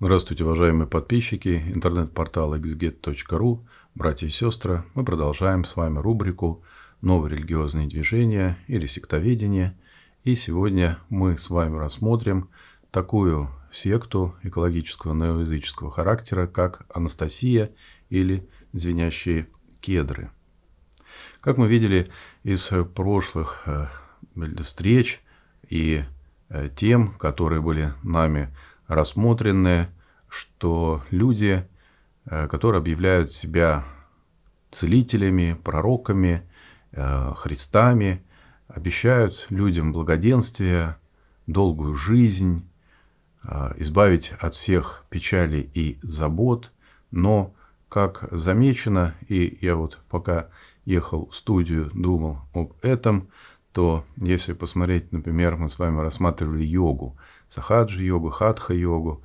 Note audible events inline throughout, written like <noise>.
Здравствуйте, уважаемые подписчики, интернет портала xget.ru, братья и сестры, мы продолжаем с вами рубрику «Новые религиозные движения» или «Сектоведение», и сегодня мы с вами рассмотрим такую секту экологического неоязыческого характера, как Анастасия или «Звенящие кедры». Как мы видели из прошлых э, встреч и э, тем, которые были нами рассмотрены, что люди, э, которые объявляют себя целителями, пророками, э, христами, обещают людям благоденствие, долгую жизнь, э, избавить от всех печалей и забот, но, как замечено, и я вот пока ехал в студию, думал об этом, то если посмотреть, например, мы с вами рассматривали йогу – сахаджи-йогу, хатха-йогу.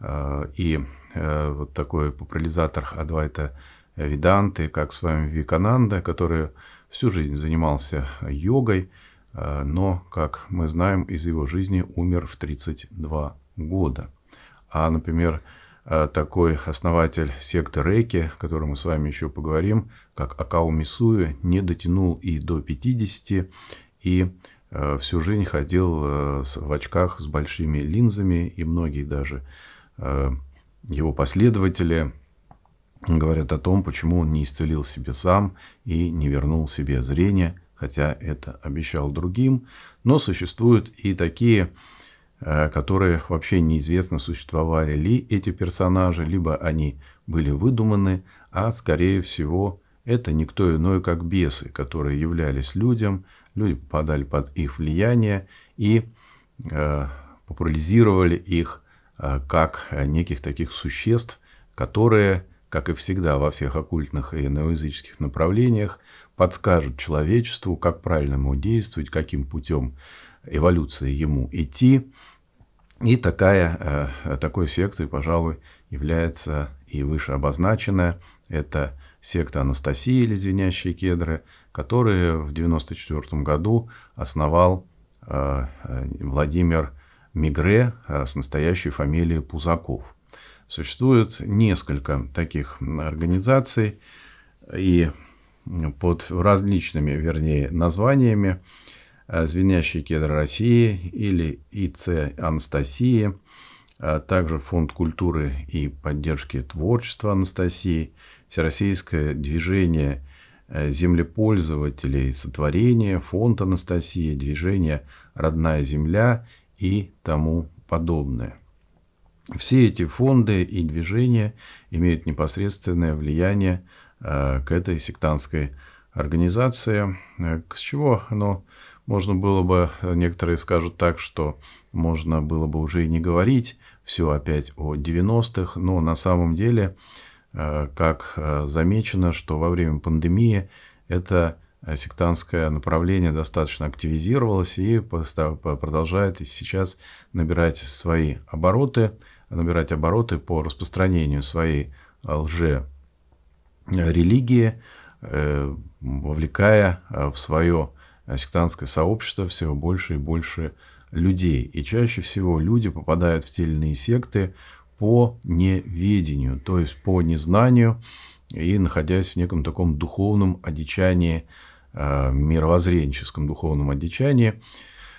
А, и э, вот такой популяризатор Адвайта Виданты, как с вами Викананда, который всю жизнь занимался йогой, а, но, как мы знаем, из его жизни умер в 32 года. А, например, э, такой основатель секты Рейки, о котором мы с вами еще поговорим, как Акао Мисуя, не дотянул и до 50, и Э, всю жизнь ходил э, в очках с большими линзами, и многие даже э, его последователи говорят о том, почему он не исцелил себе сам и не вернул себе зрение, хотя это обещал другим. Но существуют и такие, которые вообще неизвестно, существовали ли эти персонажи, либо они были выдуманы, а скорее всего это никто иной, как бесы, которые являлись людям, люди ну попадали под их влияние и э, популяризировали их э, как э, неких таких существ, которые, как и всегда во всех оккультных и неоязыческих направлениях, подскажут человечеству, как правильно ему действовать, каким путем эволюции ему идти. И такая, такой сектой, пожалуй, является и выше обозначенная. Это секта Анастасии или Звенящие кедры, которые в 1994 году основал э, э, Владимир Мигре э, с настоящей фамилией Пузаков. Существует несколько таких организаций и под различными, вернее, названиями «Звенящие кедры России» или «ИЦ Анастасии», также Фонд культуры и поддержки творчества Анастасии, Всероссийское движение – Э, землепользователей сотворения, фонд Анастасии, движение «Родная земля» и тому подобное. Все эти фонды и движения имеют непосредственное влияние э, к этой сектантской организации, э, с чего оно можно было бы, некоторые скажут так, что можно было бы уже и не говорить все опять о 90-х, но на самом деле Э, как э, замечено, что во время пандемии это э, сектантское направление достаточно активизировалось и продолжает сейчас набирать свои обороты, набирать обороты по распространению своей лже религии, вовлекая в свое сектантское сообщество все больше и больше людей. И чаще всего люди попадают в те или иные секты, по неведению, то есть по незнанию и находясь в неком таком духовном одичании, э, мировоззренческом духовном одичании.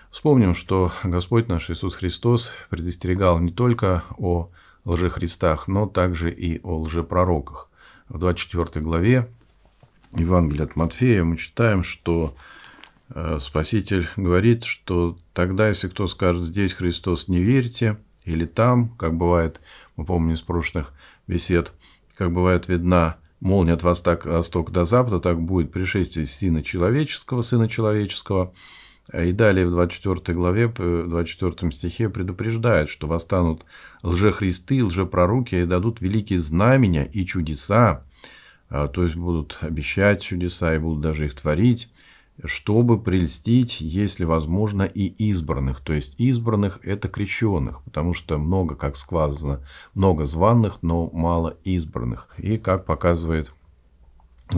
Вспомним, что Господь наш Иисус Христос предостерегал не только о лжехристах, но также и о лжепророках. В 24 главе Евангелия от Матфея мы читаем, что э, Спаситель говорит, что тогда, если кто скажет «здесь Христос, не верьте», или там, как бывает, мы помним из прошлых бесед, как бывает видна молния от востока, востока до запада, так будет пришествие сына человеческого, сына человеческого. И далее в 24 главе, в 24 стихе предупреждает, что восстанут лжехристы, лжепророки, и дадут великие знамения и чудеса, а, то есть будут обещать чудеса и будут даже их творить, чтобы прельстить, если возможно, и избранных. То есть избранных – это крещенных, потому что много, как сказано, много званных, но мало избранных. И как показывает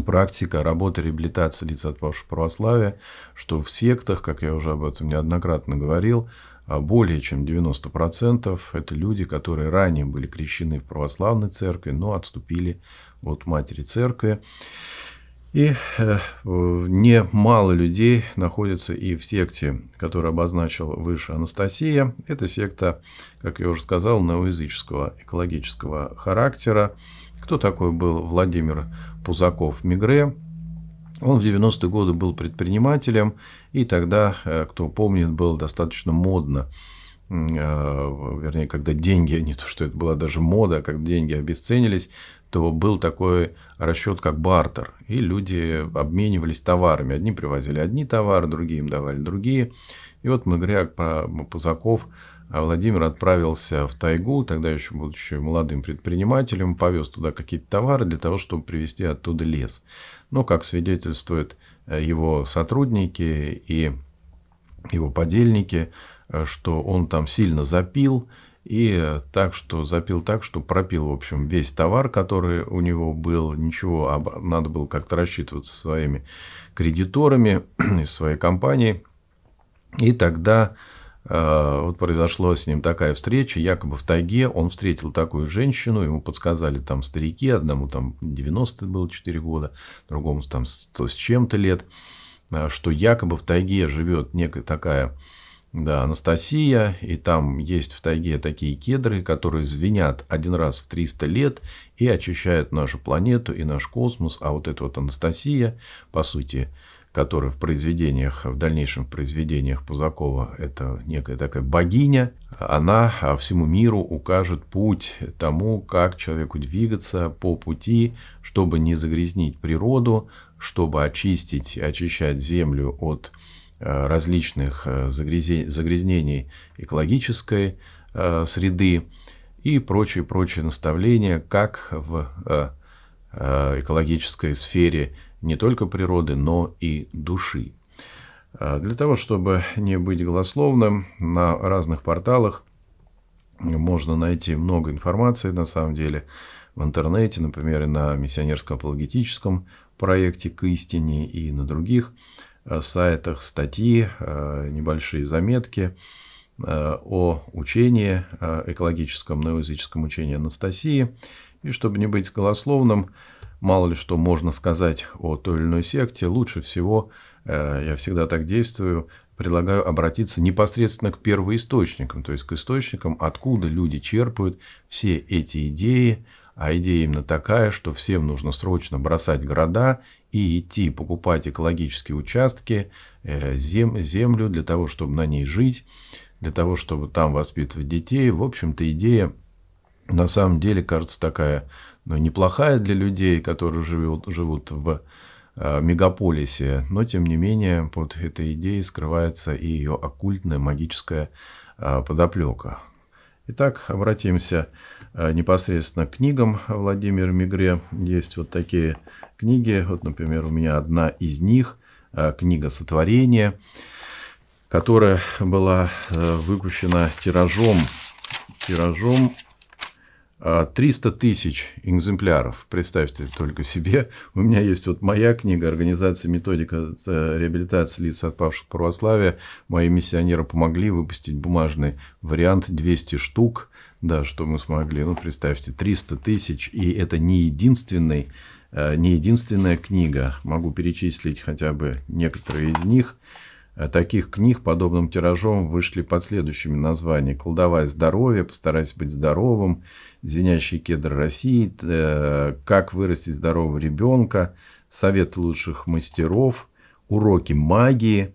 практика работы реабилитации лиц отпавшего православия, что в сектах, как я уже об этом неоднократно говорил, а более чем 90% это люди, которые ранее были крещены в православной церкви, но отступили от матери церкви. И э, немало людей находится и в секте, которую обозначил выше Анастасия. Эта секта, как я уже сказал, неоязыческого экологического характера. Кто такой был Владимир Пузаков-Мигре? Он в 90-е годы был предпринимателем, и тогда, э, кто помнит, было достаточно модно э, вернее, когда деньги, а не то, что это была даже мода, а когда деньги обесценились, то был такой расчет, как бартер. И люди обменивались товарами. Одни привозили одни товары, другие им давали другие. И вот Мыгряк про Пузаков а Владимир отправился в тайгу, тогда еще будучи молодым предпринимателем, повез туда какие-то товары для того, чтобы привезти оттуда лес. Но, как свидетельствуют э, его сотрудники и его подельники, э, что он там сильно запил, и так, что запил так, что пропил, в общем, весь товар, который у него был. Ничего, а надо было как-то рассчитываться со своими кредиторами, <clears throat> из своей компанией. И тогда э, вот произошла с ним такая встреча, якобы в тайге он встретил такую женщину, ему подсказали там старики, одному там 90 было 4 года, другому там 100 с чем-то лет, э, что якобы в тайге живет некая такая да, Анастасия, и там есть в тайге такие кедры, которые звенят один раз в 300 лет и очищают нашу планету и наш космос, а вот эта вот Анастасия, по сути, которая в произведениях, в дальнейшем в произведениях Пузакова, это некая такая богиня, она всему миру укажет путь тому, как человеку двигаться по пути, чтобы не загрязнить природу, чтобы очистить, очищать землю от Э, различных э, загрязнений экологической э, среды и прочие-прочие наставления, как в экологической сфере не только природы, но и души. Для того, чтобы не быть голословным, на разных порталах можно найти много информации, на самом деле, в интернете, например, на миссионерско-апологетическом проекте «К истине» и на других Э, сайтах статьи, э, небольшие заметки э, о учении, экологическом неоязыческом учении Анастасии. И чтобы не быть голословным, мало ли что можно сказать о той или иной секте, лучше всего, я всегда так действую, предлагаю обратиться непосредственно к первоисточникам, то есть к источникам, откуда люди черпают все эти идеи, а идея именно такая, что всем нужно срочно бросать города и идти покупать экологические участки, э, зем, землю для того, чтобы на ней жить, для того, чтобы там воспитывать детей. В общем-то, идея на самом деле кажется такая ну, неплохая для людей, которые живут, живут в э, мегаполисе, но тем не менее под этой идеей скрывается и ее оккультная магическая э, подоплека. Итак, обратимся э, непосредственно к книгам Владимира Мигре. Есть вот такие книги. Вот, например, у меня одна из них э, – книга «Сотворение», которая была э, выпущена тиражом, тиражом 300 а, тысяч экземпляров, представьте только себе. У меня есть вот моя книга «Организация методика э, реабилитации лиц отпавших православия». Мои миссионеры помогли выпустить бумажный вариант 200 штук, да, что мы смогли. Ну, представьте, 300 тысяч, и это не единственный э, не единственная книга. Могу перечислить хотя бы некоторые из них – Э, таких книг подобным тиражом вышли под следующими названиями "Кладовая здоровье», «Постарайся быть здоровым», «Звенящий кедр России», э, «Как вырастить здорового ребенка», «Совет лучших мастеров», «Уроки магии»,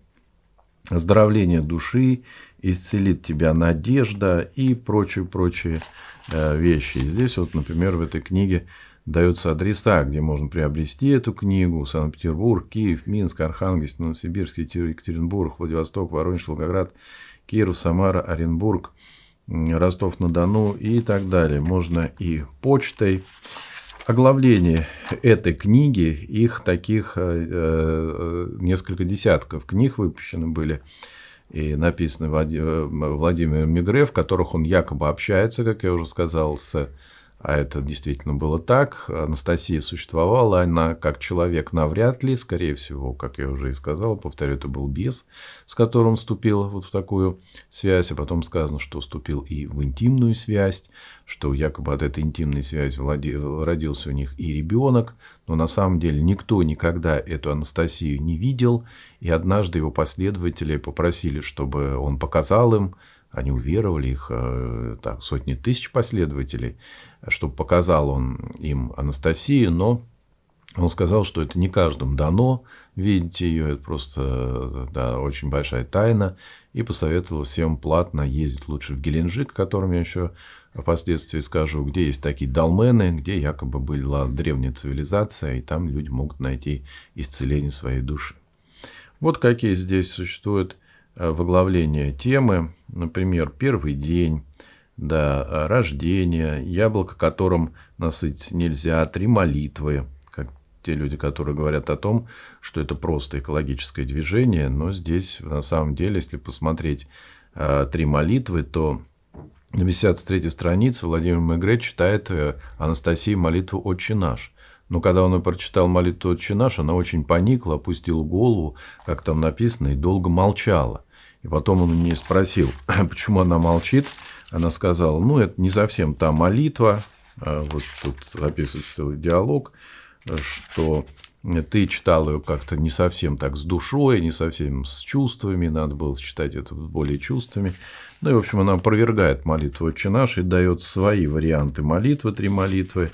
«Оздоровление души», «Исцелит тебя надежда» и прочие-прочие э, вещи. здесь вот, например, в этой книге даются адреса, где можно приобрести эту книгу. Санкт-Петербург, Киев, Минск, Архангельск, Новосибирск, Екатеринбург, Владивосток, Воронеж, Волгоград, Киров, Самара, Оренбург, Ростов-на-Дону и так далее. Можно и почтой. Оглавление этой книги, их таких э, э, несколько десятков книг выпущены были и написаны э, Владимиром Мигре, в которых он якобы общается, как я уже сказал, с а это действительно было так. Анастасия существовала, она как человек навряд ли, скорее всего, как я уже и сказал, повторю, это был бес, с которым вступил вот в такую связь, а потом сказано, что вступил и в интимную связь, что якобы от этой интимной связи родился у них и ребенок, но на самом деле никто никогда эту Анастасию не видел, и однажды его последователи попросили, чтобы он показал им, они уверовали, их э, так, сотни тысяч последователей, чтобы показал он им Анастасию, но он сказал, что это не каждому дано, видите ее, это просто да, очень большая тайна, и посоветовал всем платно ездить лучше в Геленджик, о котором я еще впоследствии скажу, где есть такие долмены, где якобы была древняя цивилизация, и там люди могут найти исцеление своей души. Вот какие здесь существуют Э, выглавления темы, например, первый день, да, э, рождение, яблоко, которым насыть нельзя, три молитвы, как те люди, которые говорят о том, что это просто экологическое движение, но здесь на самом деле, если посмотреть э, три молитвы, то на 53 странице Владимир Мегре читает Анастасии молитву «Отче наш». Но когда он прочитал молитву «Отче наш», она очень поникла, опустила голову, как там написано, и долго молчала. И потом он у нее спросил, <clears throat> почему она молчит. Она сказала, ну, это не совсем та молитва, а вот тут описывается целый диалог, что ты читал ее как-то не совсем так с душой, не совсем с чувствами, надо было читать это более чувствами. Ну и, в общем, она опровергает молитву «Отче наш» и дает свои варианты молитвы, три молитвы,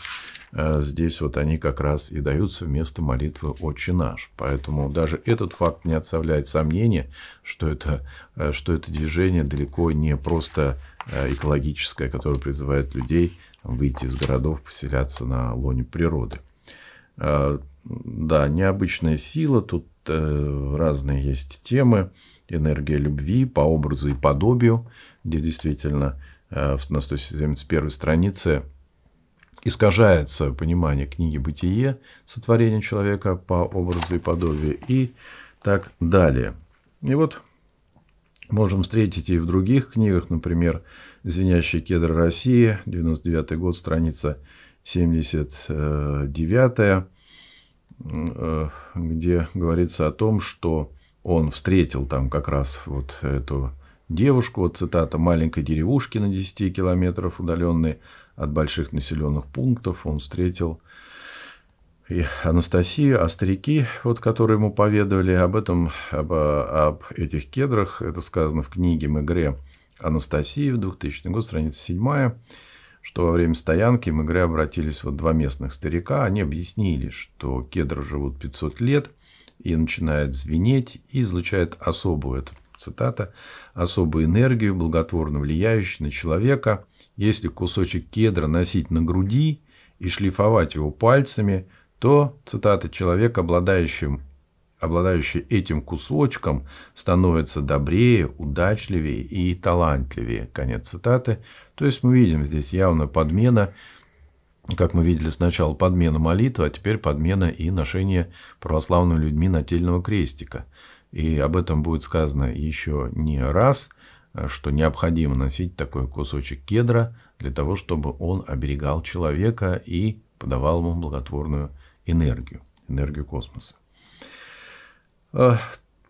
Э, здесь вот они как раз и даются вместо молитвы «Отче наш». Поэтому даже этот факт не отставляет сомнения, что это, э, что это движение далеко не просто э, экологическое, которое призывает людей выйти из городов, поселяться на лоне природы. Да, необычная сила, тут разные есть темы. Энергия любви по образу и подобию, где действительно на 171 странице искажается понимание книги «Бытие», сотворение человека по образу и подобию и так далее. И вот можем встретить и в других книгах, например, «Звенящие кедры России», 99 год, страница 79 э, где говорится о том, что он встретил там как раз вот эту Девушку, вот цитата, маленькой деревушки на 10 километров удаленной от больших населенных пунктов, он встретил и Анастасию, а старики, вот, которые ему поведали об этом, об, об этих кедрах, это сказано в книге Мегре Анастасии в 2000 год, страница 7, что во время стоянки Мегре обратились вот два местных старика, они объяснили, что кедры живут 500 лет – и начинает звенеть и излучает особую этот цитата, особую энергию, благотворно влияющую на человека, если кусочек кедра носить на груди и шлифовать его пальцами, то, цитата, человек, обладающим обладающий этим кусочком, становится добрее, удачливее и талантливее. Конец цитаты. То есть мы видим здесь явно подмена, как мы видели сначала подмена молитвы, а теперь подмена и ношение православными людьми нательного крестика. И об этом будет сказано еще не раз, э, что необходимо носить такой кусочек кедра для того, чтобы он оберегал человека и подавал ему благотворную энергию, энергию космоса. Э,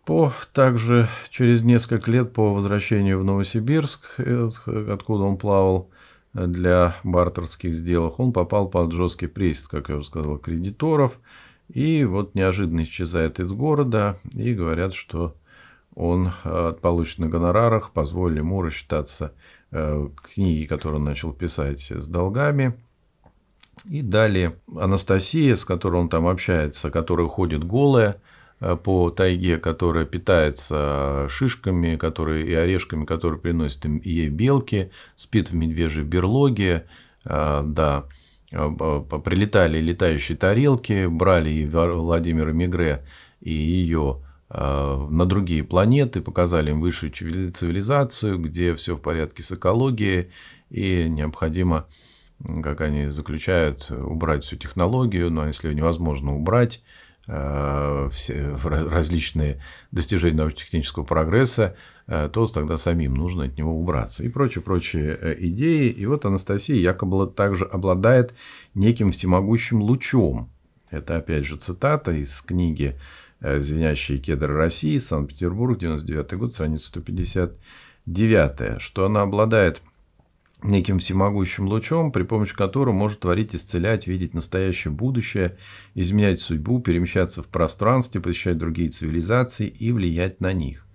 по, также через несколько лет по возвращению в Новосибирск, э, откуда он плавал для бартерских сделок, он попал под жесткий прессинг, как я уже сказал, кредиторов – и вот неожиданно исчезает из города, и говорят, что он от э, полученных гонорарах позволили ему рассчитаться э, книги, которые он начал писать с долгами. И далее Анастасия, с которой он там общается, которая ходит голая э, по тайге, которая питается шишками которые, и орешками, которые приносят им ей белки, спит в медвежьей берлоге, да, прилетали летающие тарелки, брали Владимира Мигре и ее а, на другие планеты, показали им высшую цивилизацию, где все в порядке с экологией, и необходимо, как они заключают, убрать всю технологию, но если невозможно убрать, а, все различные достижения научно-технического прогресса, Э, то тогда самим нужно от него убраться. И прочие-прочие э, идеи. И вот Анастасия якобы также обладает неким всемогущим лучом. Это, опять же, цитата из книги э, «Звенящие кедры России», Санкт-Петербург, 99 год, страница 159 что она обладает неким всемогущим лучом, при помощи которого может творить, исцелять, видеть настоящее будущее, изменять судьбу, перемещаться в пространстве, посещать другие цивилизации и влиять на них.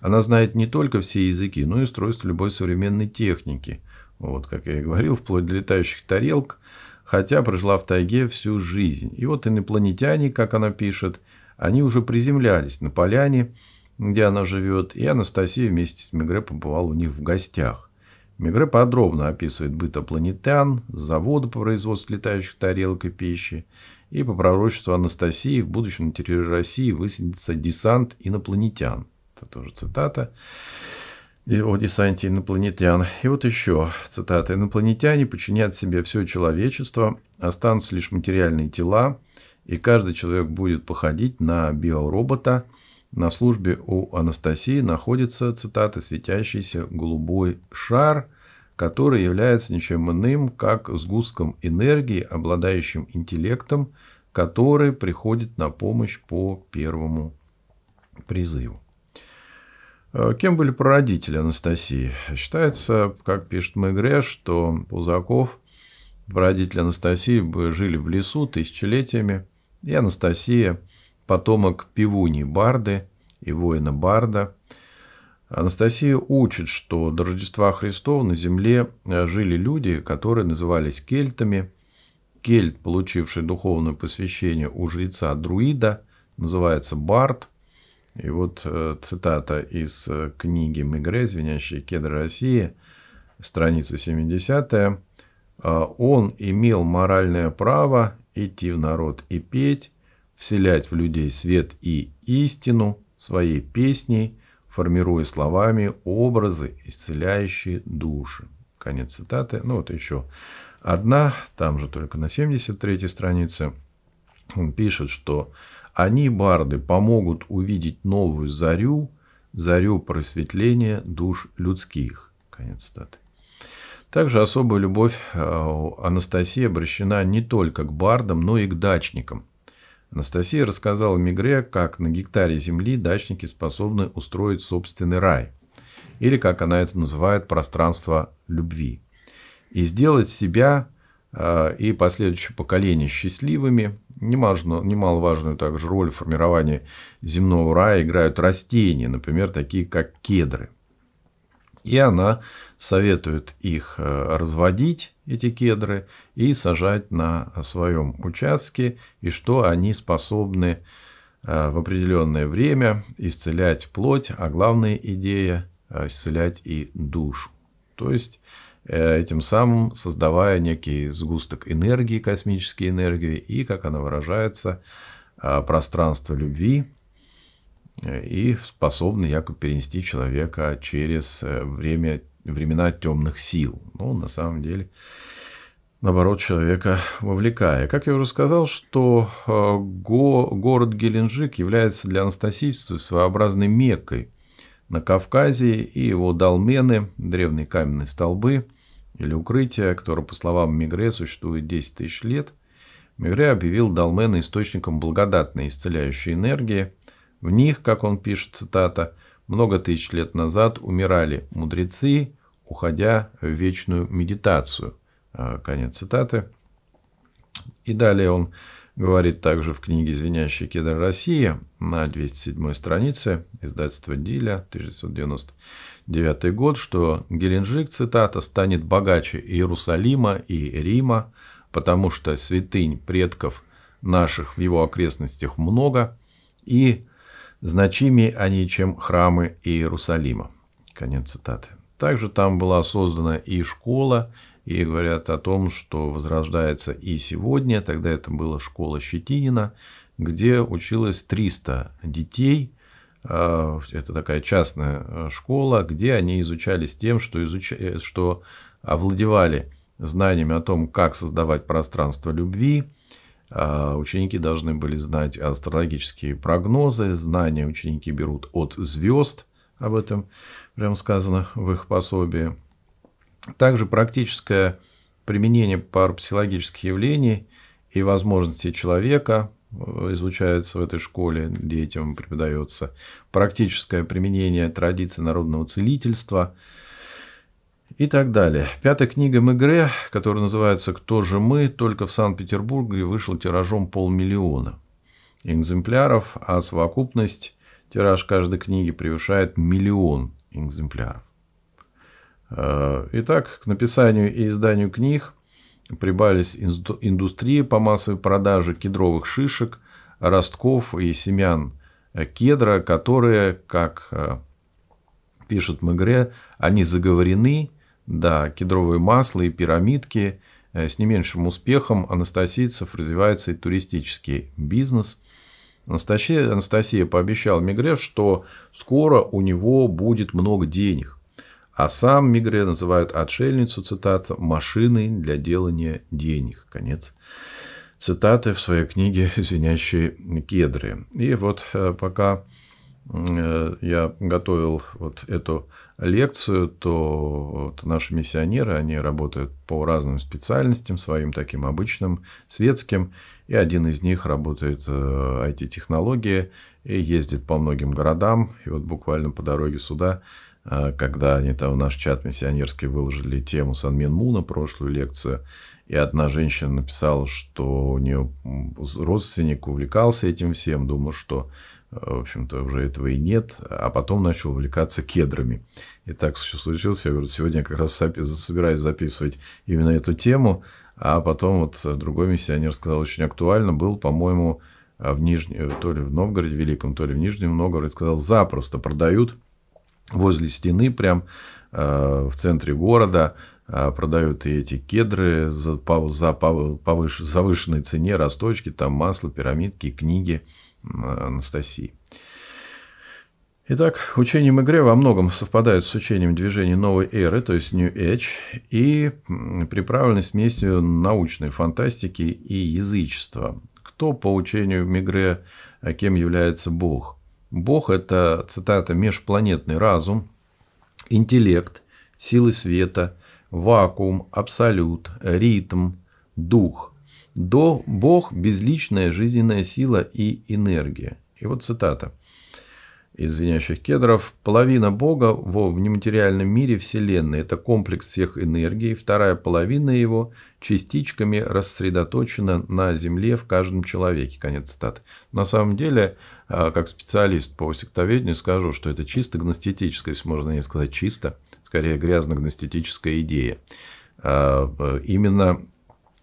Она знает не только все языки, но и устройство любой современной техники. Вот, как я и говорил, вплоть до летающих тарелок, хотя прожила в тайге всю жизнь. И вот инопланетяне, как она пишет, они уже приземлялись на поляне, где она живет, и Анастасия вместе с Мегре побывала у них в гостях. Мегре подробно описывает бытопланетян, заводы по производству летающих тарелок и пищи, и по пророчеству Анастасии в будущем на территории России высадится десант инопланетян. Это тоже цитата о десанте инопланетян. И вот еще цитата. «Инопланетяне подчинят себе все человечество, останутся лишь материальные тела, и каждый человек будет походить на биоробота. На службе у Анастасии находится, цитата, светящийся голубой шар, который является ничем иным, как сгустком энергии, обладающим интеллектом, который приходит на помощь по первому призыву. Э, кем были прародители Анастасии? Считается, как пишет Мегре, что Пузаков, прародители Анастасии, жили в лесу тысячелетиями, и Анастасия – потомок пивуни Барды и воина Барда. Анастасия учит, что до Рождества Христова на земле э, жили люди, которые назывались кельтами. Кельт, получивший духовное посвящение у жреца Друида, называется Бард. И вот э, цитата из э, книги Мегре «Звенящие кедры России», страница 70 «Э, «Он имел моральное право идти в народ и петь, вселять в людей свет и истину своей песней, формируя словами образы, исцеляющие души». Конец цитаты. Ну, вот еще одна, там же только на 73 странице – он пишет, что они, барды, помогут увидеть новую зарю, зарю просветления душ людских. Конец статы. Также особая любовь э, Анастасии обращена не только к бардам, но и к дачникам. Анастасия рассказала Мигре, как на гектаре земли дачники способны устроить собственный рай, или, как она это называет, пространство любви, и сделать себя Э, и последующее поколение счастливыми. Немажно, немаловажную также роль в формировании земного рая играют растения, например, такие как кедры. И она советует их э, разводить, эти кедры, и сажать на своем участке, и что они способны э, в определенное время исцелять плоть, а главная идея – исцелять и душу. То есть, Э, этим самым создавая некий сгусток энергии, космической энергии, и, как она выражается, э, пространство любви, э, и способны якобы перенести человека через время, времена темных сил. Ну, на самом деле, наоборот, человека вовлекая. Как я уже сказал, что го, город Геленджик является для анастасийцев своеобразной меккой на Кавказе, и его долмены, древние каменные столбы – или укрытия, которое, по словам Мегре, существует 10 тысяч лет, Мегре объявил Долмены источником благодатной исцеляющей энергии. В них, как он пишет, цитата, «много тысяч лет назад умирали мудрецы, уходя в вечную медитацию». Э, конец цитаты. И далее он Говорит также в книге «Звенящий кедр России» на 207 странице издательства «Диля», 1999 год, что Геленджик, цитата, «станет богаче Иерусалима и Рима, потому что святынь предков наших в его окрестностях много, и значимее они, чем храмы Иерусалима». Конец цитаты. Также там была создана и школа, и говорят о том, что возрождается и сегодня, тогда это была школа Щетинина, где училось 300 детей, а, это такая частная э, школа, где они изучались тем, что, изуч... Э, что овладевали знаниями о том, как создавать пространство любви, а, Ученики должны были знать астрологические прогнозы, знания ученики берут от звезд, об этом прямо сказано в их пособии. Также практическое применение парапсихологических явлений и возможностей человека э, изучается в этой школе, детям преподается практическое применение традиции народного целительства и так далее. Пятая книга Мегре, которая называется «Кто же мы?», только в Санкт-Петербурге вышла тиражом полмиллиона экземпляров, а совокупность тираж каждой книги превышает миллион экземпляров. Э, итак, к написанию и изданию книг прибавились индустрии по массовой продаже кедровых шишек, ростков и семян э, кедра, которые, как э, пишет Мегре, они заговорены, да, кедровые масла и пирамидки. С не меньшим успехом анастасийцев развивается и туристический бизнес – Анастасия, Анастасия пообещала Мегре, что скоро у него будет много денег. А сам Мигре называют отшельницу, цитата, «машиной для делания денег». Конец цитаты в своей книге «Звенящие кедры». И вот э, пока э, я готовил вот эту лекцию, то вот наши миссионеры, они работают по разным специальностям, своим таким обычным, светским, и один из них работает IT-технологии э, и ездит по многим городам, и вот буквально по дороге сюда а, когда они там в наш чат миссионерский выложили тему Мин Санминмуна, прошлую лекцию, и одна женщина написала, что у нее родственник увлекался этим всем, думал, что, э, в общем-то, уже этого и нет, а потом начал увлекаться кедрами. И так все случилось, я говорю, сегодня я как раз собираюсь записывать именно эту тему, а потом вот другой миссионер сказал, очень актуально, был, по-моему, а в Нижнем, то ли в Новгороде Великом, то ли в Нижнем Новгороде, сказал, запросто продают – возле стены, прям э, в центре города. Э, продают и эти кедры за, за повыш, завышенной цене, росточки, там масло, пирамидки, книги э, Анастасии. Итак, учением Мегре во многом совпадает с учением движения новой эры, то есть New Age, и приправлены смесью научной фантастики и язычества. Кто по учению Мегре, а кем является Бог – Бог – это, цитата, межпланетный разум, интеллект, силы света, вакуум, абсолют, ритм, дух. До Бог – безличная жизненная сила и энергия. И вот цитата из звенящих кедров. Половина Бога во внематериальном мире Вселенной – это комплекс всех энергий. Вторая половина его частичками рассредоточена на Земле в каждом человеке. Конец цитаты. На самом деле, а, как специалист по сектоведению скажу, что это чисто гностетическая, если можно не сказать чисто, скорее грязно-гностетическая идея. А, именно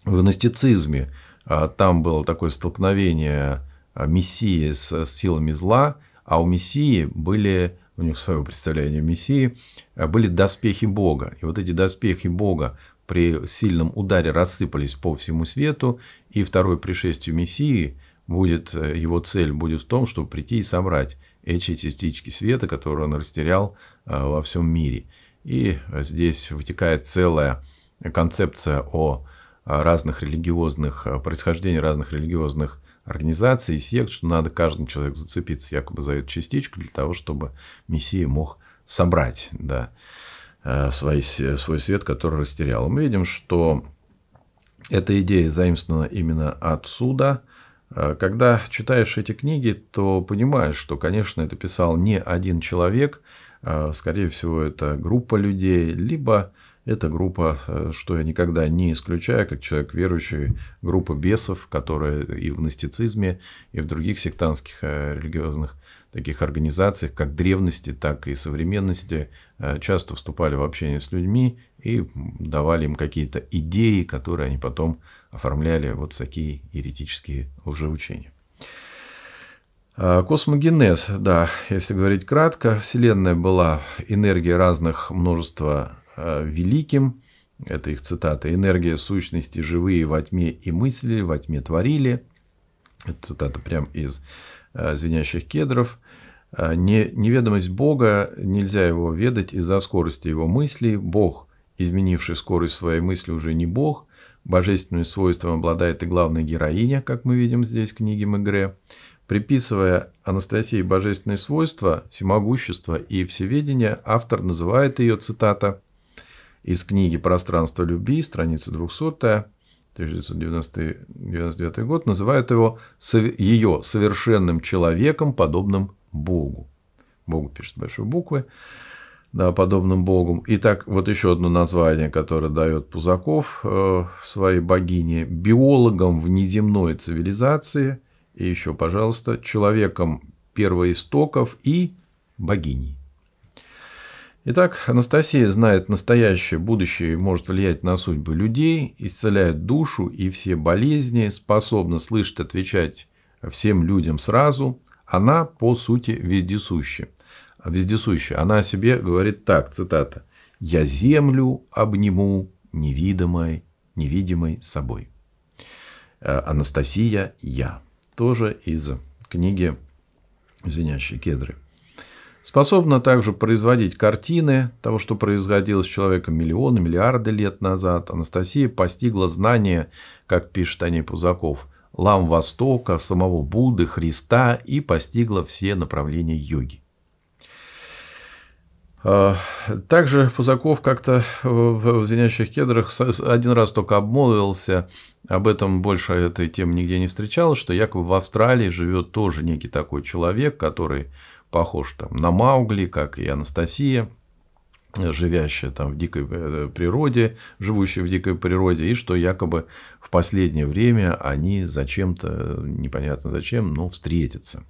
в гностицизме а, там было такое столкновение Мессии с силами зла – а у Мессии были, у них свое представление о Мессии, э, были доспехи Бога. И вот эти доспехи Бога при сильном ударе рассыпались по всему свету, и второе пришествие Мессии будет, э, его цель будет в том, чтобы прийти и собрать эти частички света, которые он растерял э, во всем мире. И здесь вытекает целая концепция о разных религиозных, происхождении разных религиозных организации и сект, что надо каждому человеку зацепиться якобы за эту частичку для того, чтобы Мессия мог собрать да, э, свой, свой свет, который растерял. Мы видим, что эта идея заимствована именно отсюда. Э, когда читаешь эти книги, то понимаешь, что, конечно, это писал не один человек, а, скорее всего, это группа людей, либо это группа, э, что я никогда не исключаю, как человек верующий, группа бесов, которая и в гностицизме, и в других сектантских э, религиозных таких организациях, как древности, так и современности, э, часто вступали в общение с людьми и давали им какие-то идеи, которые они потом оформляли вот в такие еретические лжеучения. А, космогенез, да, если говорить кратко, Вселенная была энергией разных множества Э, великим, это их цитата, «энергия сущности живые во тьме и мысли, во тьме творили», это цитата прям из э, «Звенящих кедров», э, не, неведомость Бога, нельзя его ведать из-за скорости его мыслей. Бог, изменивший скорость своей мысли, уже не Бог. Божественным свойством обладает и главная героиня, как мы видим здесь в книге Мегре. Приписывая Анастасии божественные свойства, всемогущество и всеведение, автор называет ее, цитата, из книги «Пространство любви», страница 200, 1999 год, называют его, ее совершенным человеком, подобным Богу. Богу пишет большой буквы, да, подобным Богу. Итак, вот еще одно название, которое дает Пузаков э, своей богине, биологом внеземной цивилизации, и еще, пожалуйста, человеком первоистоков и богиней. Итак, Анастасия знает настоящее, будущее и может влиять на судьбы людей, исцеляет душу и все болезни, способна слышать, отвечать всем людям сразу. Она, по сути, вездесущая. Вездесущая. Она о себе говорит так, цитата. «Я землю обниму невидимой, невидимой собой». Э, Анастасия Я. Тоже из книги «Звенящие кедры». Способна также производить картины того, что происходило с человеком миллионы, миллиарды лет назад. Анастасия постигла знания, как пишет о ней Пузаков, лам Востока, самого Будды, Христа и постигла все направления йоги. А, также Пузаков как-то в «Звенящих кедрах» один раз только обмолвился, об этом больше этой темы нигде не встречалось, что якобы в Австралии живет тоже некий такой человек, который похож там, на Маугли, как и Анастасия, живящая там в дикой э, природе, живущая в дикой природе, и что якобы в последнее время они зачем-то, непонятно зачем, но встретятся.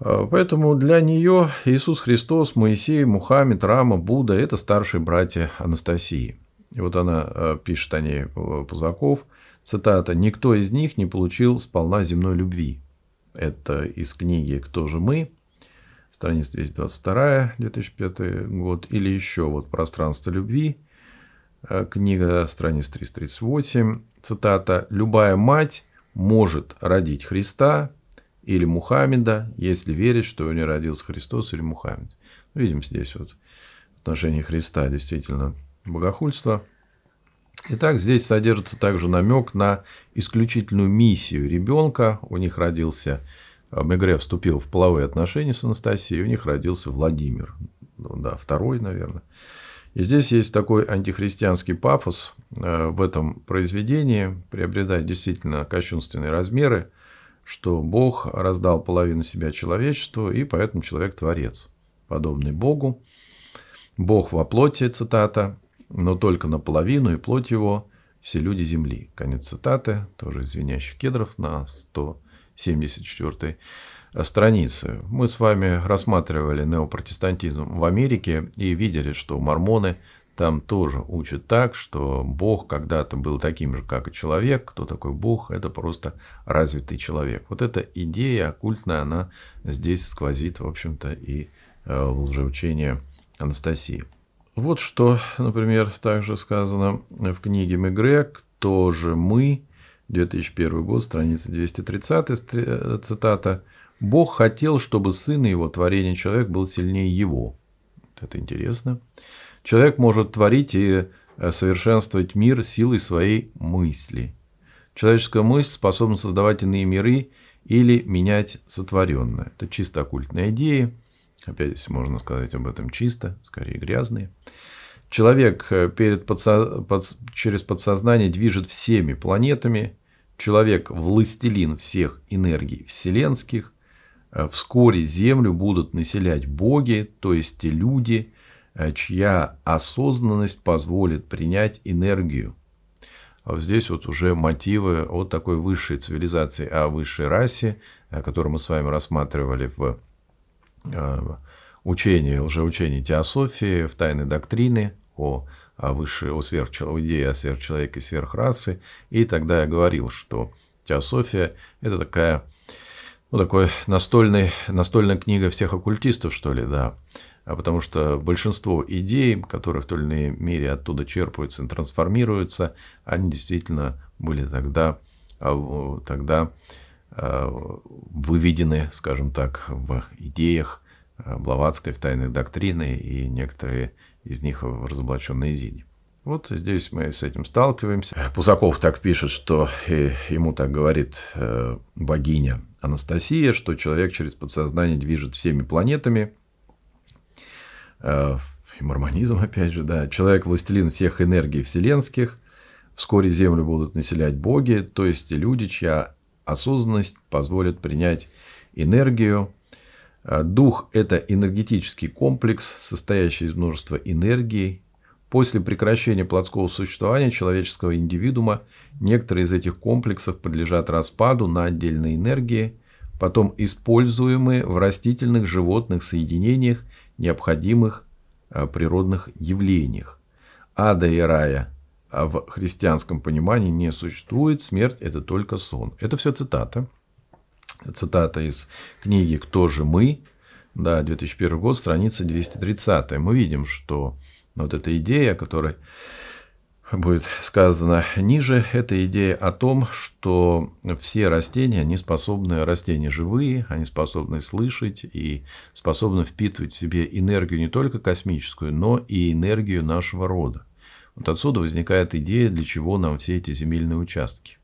А, поэтому для нее Иисус Христос, Моисей, Мухаммед, Рама, Будда – это старшие братья Анастасии. И вот она э, пишет о ней Пузаков, цитата, «Никто из них не получил сполна земной любви, это из книги «Кто же мы?» страница 222, 2005 год. Или еще вот «Пространство любви», э, книга, страница 338, цитата. «Любая мать может родить Христа или Мухаммеда, если верит, что у нее родился Христос или Мухаммед». Ну, видим здесь вот в отношении Христа действительно богохульство – Итак, здесь содержится также намек на исключительную миссию ребенка. У них родился э, Мегре вступил в половые отношения с Анастасией, у них родился Владимир, ну, да, второй, наверное. И здесь есть такой антихристианский пафос э, в этом произведении, приобретает действительно кощунственные размеры, что Бог раздал половину себя человечеству, и поэтому человек – творец, подобный Богу. Бог во плоти, цитата, но только наполовину, и плоть его – все люди земли». Конец цитаты, тоже извиняющий кедров» на 174 странице. Мы с вами рассматривали неопротестантизм в Америке и видели, что мормоны там тоже учат так, что Бог когда-то был таким же, как и человек. Кто такой Бог? Это просто развитый человек. Вот эта идея оккультная, она здесь сквозит, в общем-то, и э, в лжеучении Анастасии. Вот что, например, также сказано в книге Мегре «Кто же мы?» 2001 год, страница 230, э, цитата. «Бог хотел, чтобы сын его, творение человек, был сильнее его». Это интересно. Человек может творить и э, совершенствовать мир силой своей мысли. Человеческая мысль способна создавать иные миры или менять сотворенное. Это чисто оккультная идея – Опять можно сказать об этом чисто, скорее грязные. Человек э, перед подсо... под... через подсознание движет всеми планетами. Человек – властелин всех энергий вселенских. Э, вскоре Землю будут населять боги, то есть те люди, э, чья осознанность позволит принять энергию. А здесь вот уже мотивы от такой высшей цивилизации о высшей расе, которую мы с вами рассматривали в Э, учений, лжеучений теософии, в тайной доктрины о, о, о сверхчеловеке, идее о сверхчеловеке и сверхрасы. И тогда я говорил, что теософия – это такая, ну, такой настольный, настольная книга всех оккультистов, что ли, да. А потому что большинство идей, которые в той или иной мере оттуда черпаются и трансформируются, они действительно были тогда, а, тогда Э, выведены, скажем так, в идеях э, Блаватской, в тайной доктрины и некоторые из них в разоблаченной Зине. Вот здесь мы с этим сталкиваемся. Э, Пусаков так пишет, что ему так говорит богиня Анастасия, что человек через подсознание движет всеми планетами. И мормонизм, опять же, да. Человек – властелин всех энергий вселенских. Вскоре Землю будут населять боги, то есть люди, чья Осознанность позволит принять энергию. А, дух – это энергетический комплекс, состоящий из множества энергий. После прекращения плотского существования человеческого индивидуума некоторые из этих комплексов подлежат распаду на отдельные энергии, потом используемые в растительных животных соединениях, необходимых а, природных явлениях. Ада и рая а в христианском понимании не существует, смерть – это только сон. Это все цитата. Цитата из книги «Кто же мы?», да, 2001 год, страница 230. Мы видим, что вот эта идея, о которой будет сказано ниже, это идея о том, что все растения, они способны, растения живые, они способны слышать и способны впитывать в себе энергию не только космическую, но и энергию нашего рода. Вот отсюда возникает идея, для чего нам все эти земельные участки.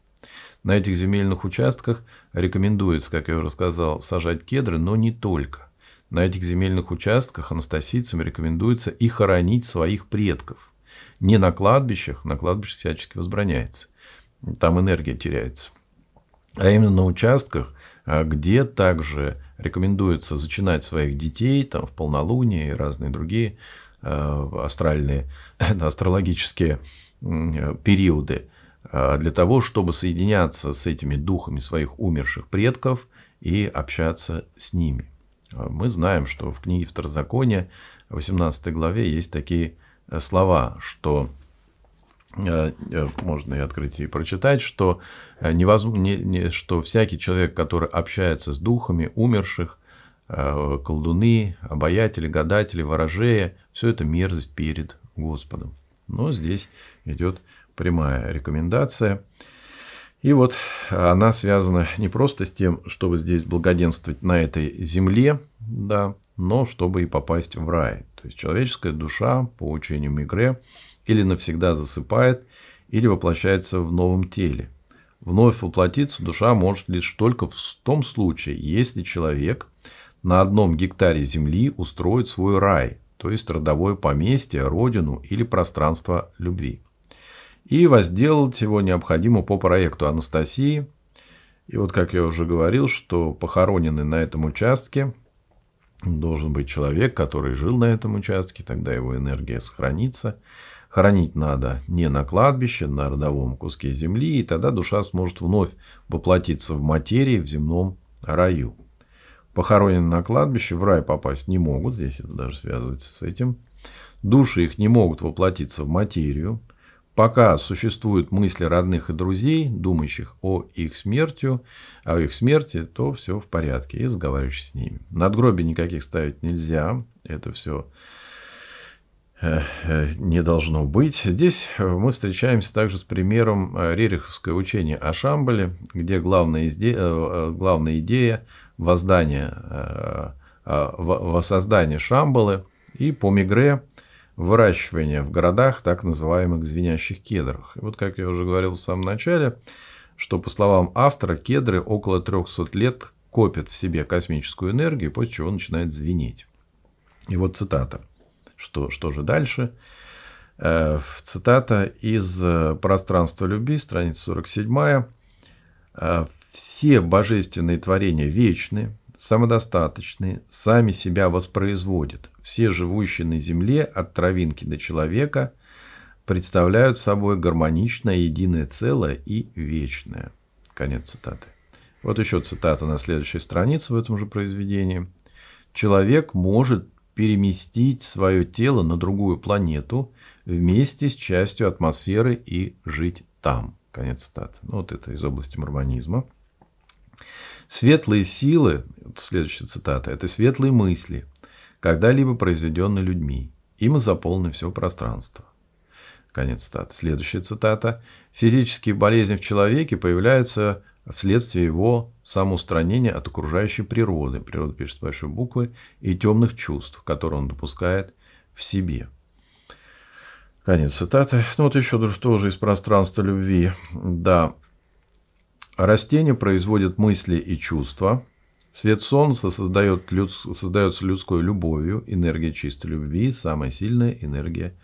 На этих земельных участках рекомендуется, как я уже рассказал, сажать кедры, но не только. На этих земельных участках анастасийцам рекомендуется и хоронить своих предков. Не на кладбищах, на кладбище всячески возбраняется. Там энергия теряется. А именно на участках, а, где также рекомендуется зачинать своих детей там, в полнолуние и разные другие Э, астральные, <laughs> астрологические э, периоды, э, для того, чтобы соединяться с этими духами своих умерших предков и общаться с ними. Мы знаем, что в книге Второзакония, 18 главе, есть такие слова, что можно и открыть и прочитать, что, невозможно, не, не, что всякий человек, который общается с духами умерших, Э, колдуны, обаятели, гадатели, ворожея. Все это мерзость перед Господом. Но здесь идет прямая рекомендация. И вот она связана не просто с тем, чтобы здесь благоденствовать на этой земле, да, но чтобы и попасть в рай. То есть человеческая душа, по учению Мигре, или навсегда засыпает, или воплощается в новом теле. Вновь воплотиться душа может лишь только в том случае, если человек на одном гектаре земли устроит свой рай, то есть родовое поместье, родину или пространство любви. И возделать его необходимо по проекту Анастасии. И вот, как я уже говорил, что похороненный на этом участке должен быть человек, который жил на этом участке, тогда его энергия сохранится. Хранить надо не на кладбище, на родовом куске земли, и тогда душа сможет вновь воплотиться в материи в земном раю похоронены на кладбище, в рай попасть не могут, здесь это даже связывается с этим. Души их не могут воплотиться в материю. Пока существуют мысли родных и друзей, думающих о их смерти, о их смерти, то все в порядке и разговаривающих с ними. Надгробий никаких ставить нельзя, это все Э, э, не должно быть. Здесь мы встречаемся также с примером э, рериховского учения о Шамбале, где главная, изде... главная идея воздания, воссоздания Шамбалы и по Мигре выращивание в городах так называемых звенящих кедров. И вот как я уже говорил в самом начале, что по словам автора, кедры около 300 лет копят в себе космическую энергию, после чего начинает звенеть. И вот цитата что, что же дальше. Э, цитата из э, «Пространства любви», страница 47. Э, «Все божественные творения вечны, самодостаточные, сами себя воспроизводят. Все живущие на земле, от травинки до человека, представляют собой гармоничное, единое целое и вечное». Конец цитаты. Вот еще цитата на следующей странице в этом же произведении. «Человек может переместить свое тело на другую планету вместе с частью атмосферы и жить там. Конец цитаты. Ну, вот это из области мормонизма. Светлые силы, следующая цитата, это светлые мысли, когда-либо произведенные людьми. Им заполнено все пространство. Конец цитаты. Следующая цитата. Физические болезни в человеке появляются вследствие его самоустранения от окружающей природы, природа пишет с большой буквы, и темных чувств, которые он допускает в себе. Конец цитаты. Ну вот еще тоже из пространства любви. Да. Растения производят мысли и чувства. Свет солнца создает люд... создается людской любовью, энергия чистой любви, самая сильная энергия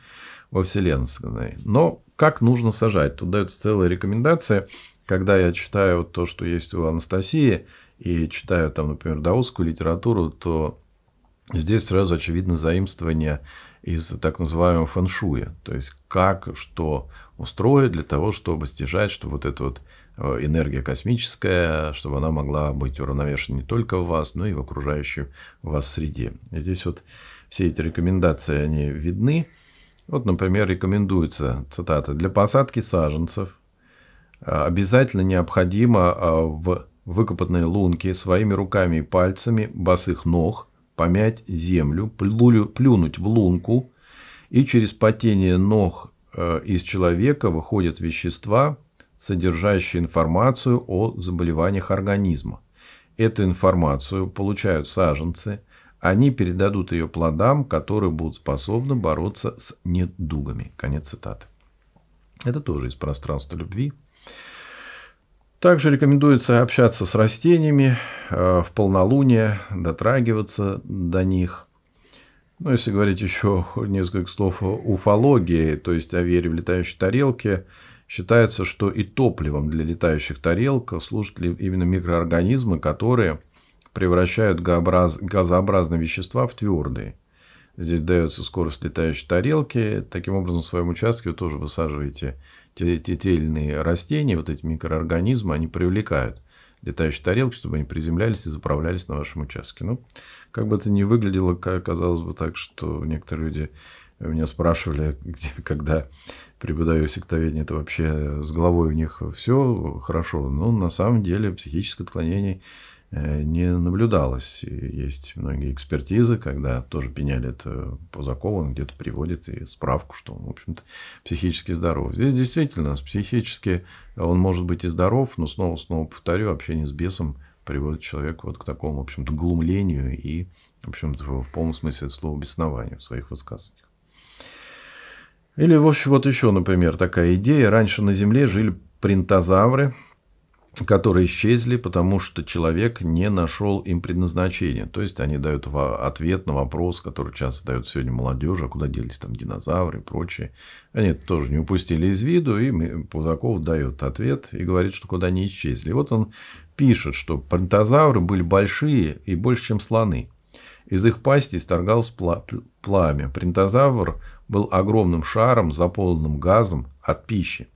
во Вселенной. Но как нужно сажать? Тут дается целая рекомендация когда я читаю то, что есть у Анастасии, и читаю там, например, даосскую литературу, то здесь сразу очевидно заимствование из так называемого фэншуя, то есть как что устроить для того, чтобы стяжать, чтобы вот эта вот э, энергия космическая, чтобы она могла быть уравновешена не только в вас, но и в окружающей вас среде. И здесь вот все эти рекомендации, они видны. Вот, например, рекомендуется, цитата, для посадки саженцев обязательно необходимо а, в выкопанной лунке своими руками и пальцами босых ног помять землю, плюнуть в лунку, и через потение ног э, из человека выходят вещества, содержащие информацию о заболеваниях организма. Эту информацию получают саженцы, они передадут ее плодам, которые будут способны бороться с недугами. Конец цитаты. Это тоже из пространства любви. Также рекомендуется общаться с растениями э, в полнолуние, дотрагиваться до них. Ну, если говорить еще несколько слов о уфологии, то есть о вере в летающие тарелки, считается, что и топливом для летающих тарелок служат именно микроорганизмы, которые превращают газообразные вещества в твердые. Здесь дается скорость летающей тарелки. Таким образом, в своем участке вы тоже высаживаете те, те, растения, вот эти микроорганизмы, они привлекают летающие тарелки, чтобы они приземлялись и заправлялись на вашем участке. Ну, как бы это ни выглядело, казалось бы так, что некоторые люди меня спрашивали, <laughs> где, когда преподаю сектоведение, это вообще с головой у них все хорошо. Но ну, на самом деле психическое отклонение Э, не наблюдалось. И есть многие экспертизы, когда тоже пеняли это по он где-то приводит и справку, что он, в общем-то, психически здоров. Здесь действительно психически он может быть и здоров, но снова-снова повторю, общение с бесом приводит человека вот к такому, в общем-то, глумлению и, в общем-то, в полном смысле слова беснованию в своих высказываниях. Или вот, вот еще, например, такая идея. Раньше на Земле жили принтозавры – которые исчезли, потому что человек не нашел им предназначения. То есть они дают ответ на вопрос, который часто задают сегодня молодежи, а куда делись там динозавры и прочее. Они это тоже не упустили из виду, и Пузаков дает ответ и говорит, что куда они исчезли. вот он пишет, что пронтозавры были большие и больше, чем слоны. Из их пасти исторгалось пламя. Принтозавр был огромным шаром, заполненным газом от пищи,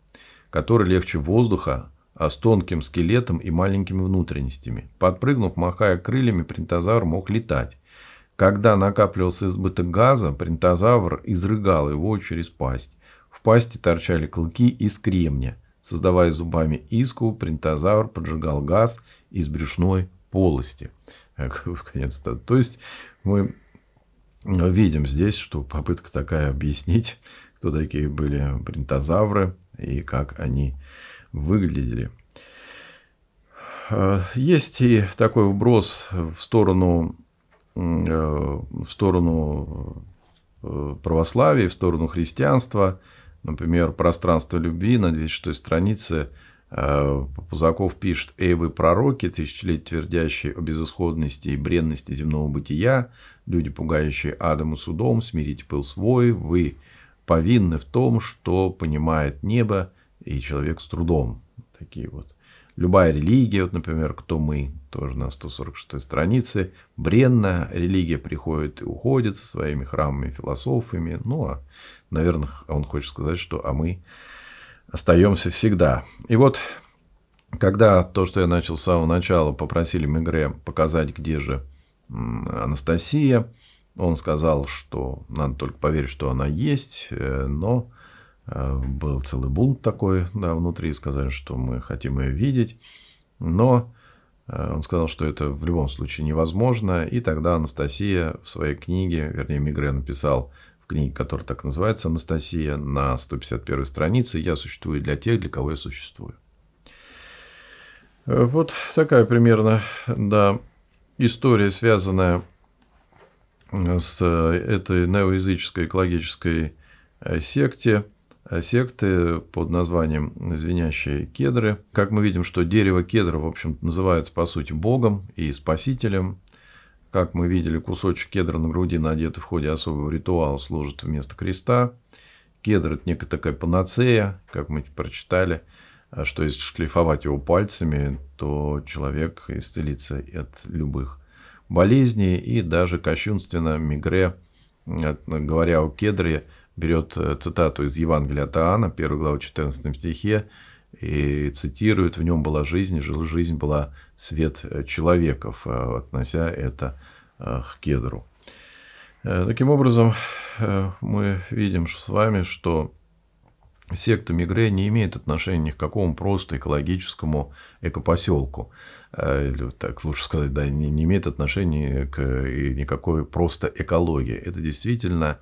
который легче воздуха а с тонким скелетом и маленькими внутренностями. Подпрыгнув, махая крыльями, принтозавр мог летать. Когда накапливался избыток газа, принтозавр изрыгал его через пасть. В пасти торчали клыки из кремня. Создавая зубами иску, принтозавр поджигал газ из брюшной полости. Э, <laughs> Конец -то. То есть мы э, видим здесь, что попытка такая объяснить, кто такие были принтозавры и как они выглядели. Э, есть и такой вброс в сторону, э, в сторону э, православия, в сторону христианства. Например, «Пространство любви» на 206 странице Пузаков пишет «Эй, вы пророки, тысячелетия твердящие о безысходности и бренности земного бытия, люди, пугающие адом и судом, смирите пыл свой, вы повинны в том, что понимает небо, и человек с трудом. Такие вот. Любая религия, вот, например, кто мы, тоже на 146 странице, бренно, религия приходит и уходит со своими храмами, философами. Ну, а, наверное, он хочет сказать, что а мы остаемся всегда. И вот, когда то, что я начал с самого начала, попросили Мегре показать, где же Анастасия, он сказал, что надо только поверить, что она есть, э, но был целый бунт такой да, внутри, сказали, что мы хотим ее видеть, но э, он сказал, что это в любом случае невозможно, и тогда Анастасия в своей книге, вернее, Мигре написал в книге, которая так называется «Анастасия», на 151 странице «Я существую для тех, для кого я существую». Э, вот такая примерно, да, история, связанная э, с этой неоязыческой экологической секте – секте. Э, секты под названием «Звенящие кедры». Как мы видим, что дерево кедра, в общем называется, по сути, богом и спасителем. Как мы видели, кусочек кедра на груди, надетый в ходе особого ритуала, служит вместо креста. Кедр – это некая такая панацея, как мы прочитали, э, что если шлифовать его пальцами, то человек исцелится от любых болезней и даже кощунственно Мигре, э, говоря о кедре, берет э, цитату из Евангелия от Иоанна, 1 глава 14 стихе, и цитирует, в нем была жизнь, жил жизнь была свет э, человеков, э, относя это к кедру. Таким образом, мы видим с вами, что секта Мигре не имеет отношения ни к какому просто экологическому экопоселку. Или, так лучше сказать, да, не, не имеет отношения к никакой просто экологии. Это действительно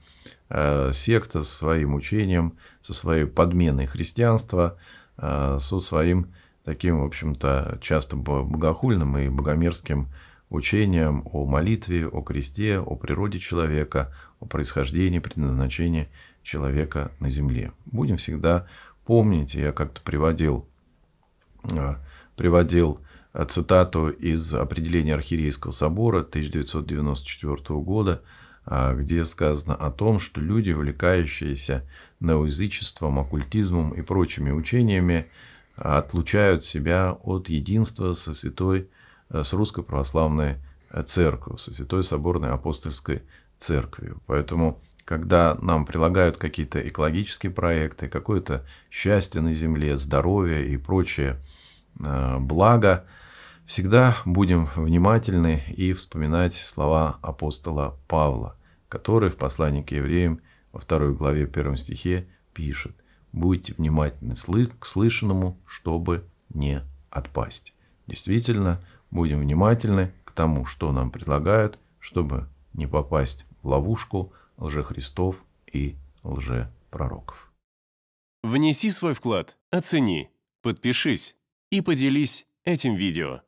Э, секта со своим учением, со своей подменой христианства, э, со своим таким, в общем-то, часто богохульным и богомерзким учением о молитве, о кресте, о природе человека, о происхождении, предназначении человека на земле. Будем всегда помнить, я как-то приводил, э, приводил цитату из определения Архиерейского собора 1994 года, а, где сказано о том, что люди, увлекающиеся неоязычеством, оккультизмом и прочими учениями, отлучают себя от единства со святой, э, с русской православной э, церковью, со святой соборной апостольской церковью. Поэтому, когда нам прилагают какие-то экологические проекты, какое-то счастье на земле, здоровье и прочее э, благо – Всегда будем внимательны и вспоминать слова апостола Павла, который в послании к евреям во второй главе первом стихе пишет «Будьте внимательны к слышанному, чтобы не отпасть». Действительно, будем внимательны к тому, что нам предлагают, чтобы не попасть в ловушку лжехристов и лжепророков. Внеси свой вклад, оцени, подпишись и поделись этим видео.